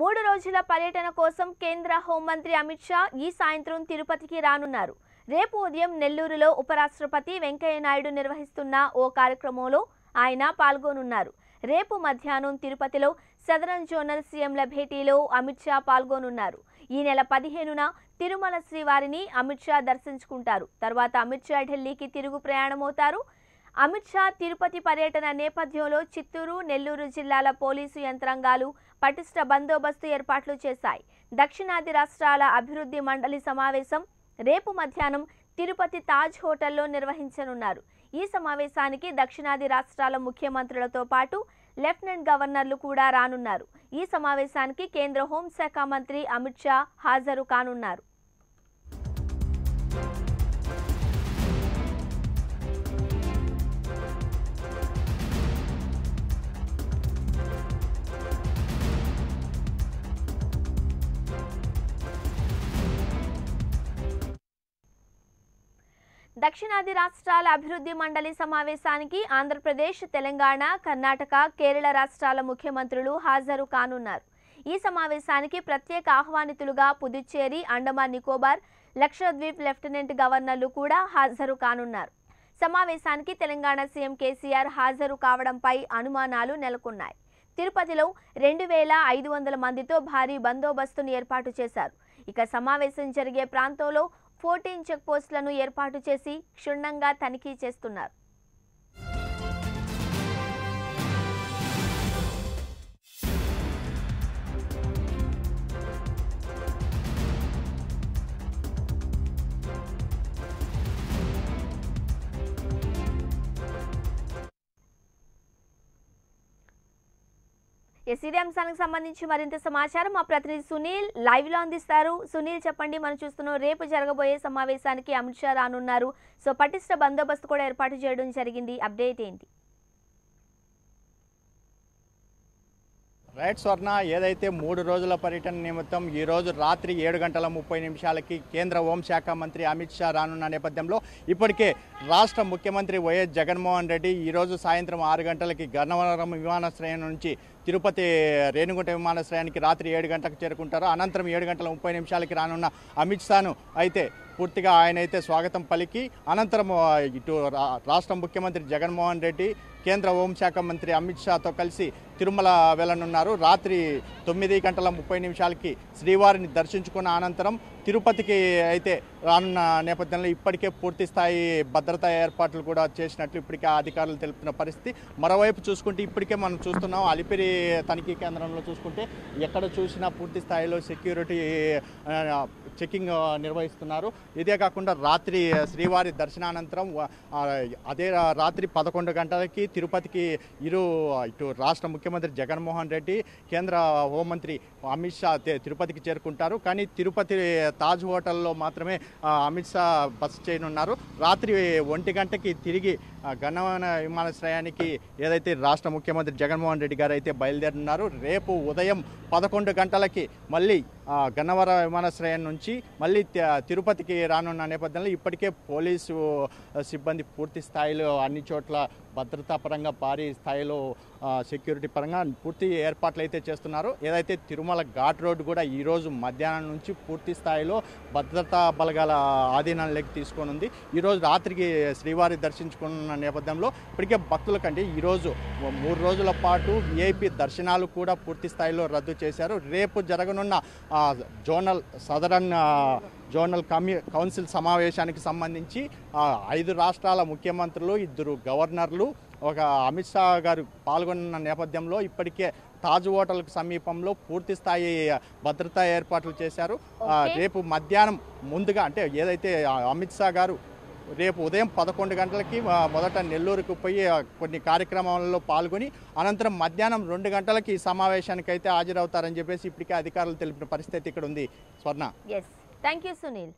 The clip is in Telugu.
మూడు రోజుల పర్యటన కోసం కేంద్ర హోంమంత్రి అమిత్ షా ఈ సాయంత్రం తిరుపతికి రానున్నారు రేపు ఉదయం నెల్లూరులో ఉపరాష్ట్రపతి వెంకయ్యనాయుడు నిర్వహిస్తున్న ఓ కార్యక్రమంలో ఆయన పాల్గొనున్నారు రేపు మధ్యాహ్నం తిరుపతిలో సదరన్ జోనల్ సీఎంల భేటీలో అమిత్ షా పాల్గొనున్నారు ఈ నెల పదిహేనున తిరుమల శ్రీవారిని అమిత్ షా దర్శించుకుంటారు తర్వాత అమిత్ షా ఢిల్లీకి తిరుగు ప్రయాణమవుతారు అమిత్ షా తిరుపతి పర్యటన నేపథ్యంలో చిత్తూరు నెల్లూరు జిల్లాల పోలీసు యంత్రాంగాలు పటిష్ట బందోబస్తు ఏర్పాట్లు చేశాయి దక్షిణాది రాష్ట్రాల అభివృద్ధి మండలి సమావేశం రేపు మధ్యాహ్నం తిరుపతి తాజ్ హోటల్లో నిర్వహించనున్నారు ఈ సమావేశానికి దక్షిణాది రాష్ట్రాల ముఖ్యమంత్రులతో పాటు లెఫ్టినెంట్ గవర్నర్లు కూడా రానున్నారు ఈ సమావేశానికి కేంద్ర హోంశాఖ మంత్రి అమిత్ షా హాజరు కానున్నారు దక్షిణాది రాష్ట్రాల అభివృద్ధి మండలి సమావేశానికి ఆంధ్రప్రదేశ్ తెలంగాణ కర్ణాటక కేరళ రాష్ట్రాల ముఖ్యమంత్రులు హాజరు కానున్నారు ఈ సమావేశానికి ప్రత్యేక ఆహ్వానితులుగా పుదుచ్చేరి అండమాన్ నికోబార్ లక్షద్వీప్ లెఫ్టినెంట్ గవర్నర్లు కూడా హాజరు కానున్నారు సమావేశానికి తెలంగాణ సీఎం కేసీఆర్ హాజరు కావడంపై అనుమానాలు నెలకొన్నాయి తిరుపతిలో రెండు వేల ఐదు వందల మందితో భారీ బందోబస్తును ఏర్పాటు చేశారు ఇక సమావేశం జరిగే ప్రాంతంలో ఫోర్టీన్ చెక్పోస్టులను ఏర్పాటు చేసి క్షుణ్ణంగా తనిఖీ చేస్తున్నారు ఎస్ అంశానికి సంబంధించి మరింత సమాచారం మా ప్రతినిధి సునీల్ లైవ్లో అందిస్తారు సునీల్ చెప్పండి మనం చూస్తున్నాం రేపు జరగబోయే సమావేశానికి అమిత్ షా రానున్నారు సో పటిష్ట బందోబస్తు కూడా ఏర్పాటు చేయడం జరిగింది అప్డేట్ ఏంటి రైట్ స్వర్ణ ఏదైతే మూడు రోజుల పర్యటన నిమిత్తం ఈరోజు రాత్రి ఏడు గంటల ముప్పై నిమిషాలకి కేంద్ర హోంశాఖ మంత్రి అమిత్ షా రానున్న నేపథ్యంలో ఇప్పటికే రాష్ట్ర ముఖ్యమంత్రి వైఎస్ జగన్మోహన్ రెడ్డి ఈరోజు సాయంత్రం ఆరు గంటలకి గన్నవరం విమానాశ్రయం నుంచి తిరుపతి రేణుగుంట విమానాశ్రయానికి రాత్రి ఏడు గంటలకు చేరుకుంటారు అనంతరం ఏడు గంటల ముప్పై నిమిషాలకి రానున్న అమిత్ షాను అయితే పూర్తిగా ఆయన అయితే స్వాగతం పలికి అనంతరం ఇటు రాష్ట్ర ముఖ్యమంత్రి జగన్మోహన్ రెడ్డి కేంద్ర హోంశాఖ మంత్రి అమిత్ షాతో కలిసి తిరుమల వెళ్ళనున్నారు రాత్రి తొమ్మిది గంటల ముప్పై నిమిషాలకి శ్రీవారిని దర్శించుకున్న అనంతరం తిరుపతికి అయితే రానున్న నేపథ్యంలో ఇప్పటికే పూర్తి స్థాయి భద్రతా ఏర్పాట్లు కూడా చేసినట్లు ఇప్పటికే అధికారులు తెలుపుతున్న పరిస్థితి మరోవైపు చూసుకుంటే ఇప్పటికే మనం చూస్తున్నాం అలిపిరి తనిఖీ కేంద్రంలో చూసుకుంటే ఎక్కడ చూసినా పూర్తి స్థాయిలో సెక్యూరిటీ చెకింగ్ నిర్వహిస్తున్నారు ఇదే కాకుండా రాత్రి శ్రీవారి దర్శనానంతరం అదే రాత్రి పదకొండు గంటలకి తిరుపతికి ఇరు ఇటు రాష్ట్ర ముఖ్యమంత్రి జగన్మోహన్ రెడ్డి కేంద్ర హోంమంత్రి అమిత్ షా తిరుపతికి చేరుకుంటారు కానీ తిరుపతి తాజ్ హోటల్లో మాత్రమే అమిత్ షా బస చేయనున్నారు రాత్రి ఒంటి గంటకి తిరిగి ఘనమైన విమానాశ్రయానికి ఏదైతే రాష్ట్ర ముఖ్యమంత్రి జగన్మోహన్ రెడ్డి గారు అయితే బయలుదేరున్నారు రేపు ఉదయం పదకొండు గంటలకి మళ్ళీ గన్నవర విమానాశ్రయం నుంచి మళ్ళీ తిరుపతికి రానున్న నేపథ్యంలో ఇప్పటికే పోలీసు సిబ్బంది పూర్తి స్థాయిలో అన్ని చోట్ల భద్రతా పరంగా భారీ స్థాయిలో సెక్యూరిటీ పరంగా పూర్తి ఏర్పాట్లు అయితే చేస్తున్నారు ఏదైతే తిరుమల ఘాట్ రోడ్డు కూడా ఈరోజు మధ్యాహ్నం నుంచి పూర్తి స్థాయిలో భద్రతా బలగాల ఆధీనంలోకి తీసుకొని ఉంది ఈరోజు రాత్రికి శ్రీవారి దర్శించుకున్న నేపథ్యంలో ఇప్పటికే భక్తుల కంటే ఈరోజు మూడు రోజుల పాటు విఐపి దర్శనాలు కూడా పూర్తి స్థాయిలో రద్దు చేశారు రేపు జరగనున్న జోనల్ సదరన్ జోనల్ కమ్యూ కౌన్సిల్ సమావేశానికి సంబంధించి ఐదు రాష్ట్రాల ముఖ్యమంత్రులు ఇద్దరు గవర్నర్లు ఒక అమిత్ షా గారు పాల్గొన్న నేపథ్యంలో ఇప్పటికే తాజ్ హోటల్కు సమీపంలో పూర్తి స్థాయి భద్రతా ఏర్పాట్లు చేశారు రేపు మధ్యాహ్నం ముందుగా అంటే ఏదైతే అమిత్ షా గారు రేపు ఉదయం పదకొండు గంటలకి మొదట నెల్లూరుకు పోయి కొన్ని కార్యక్రమాలలో పాల్గొని అనంతరం మధ్యాహ్నం రెండు గంటలకి ఈ సమావేశానికి అయితే హాజరవుతారని చెప్పేసి ఇప్పటికే అధికారులు తెలిపిన పరిస్థితి ఇక్కడ ఉంది స్వర్ణ థ్యాంక్ యూ సునీల్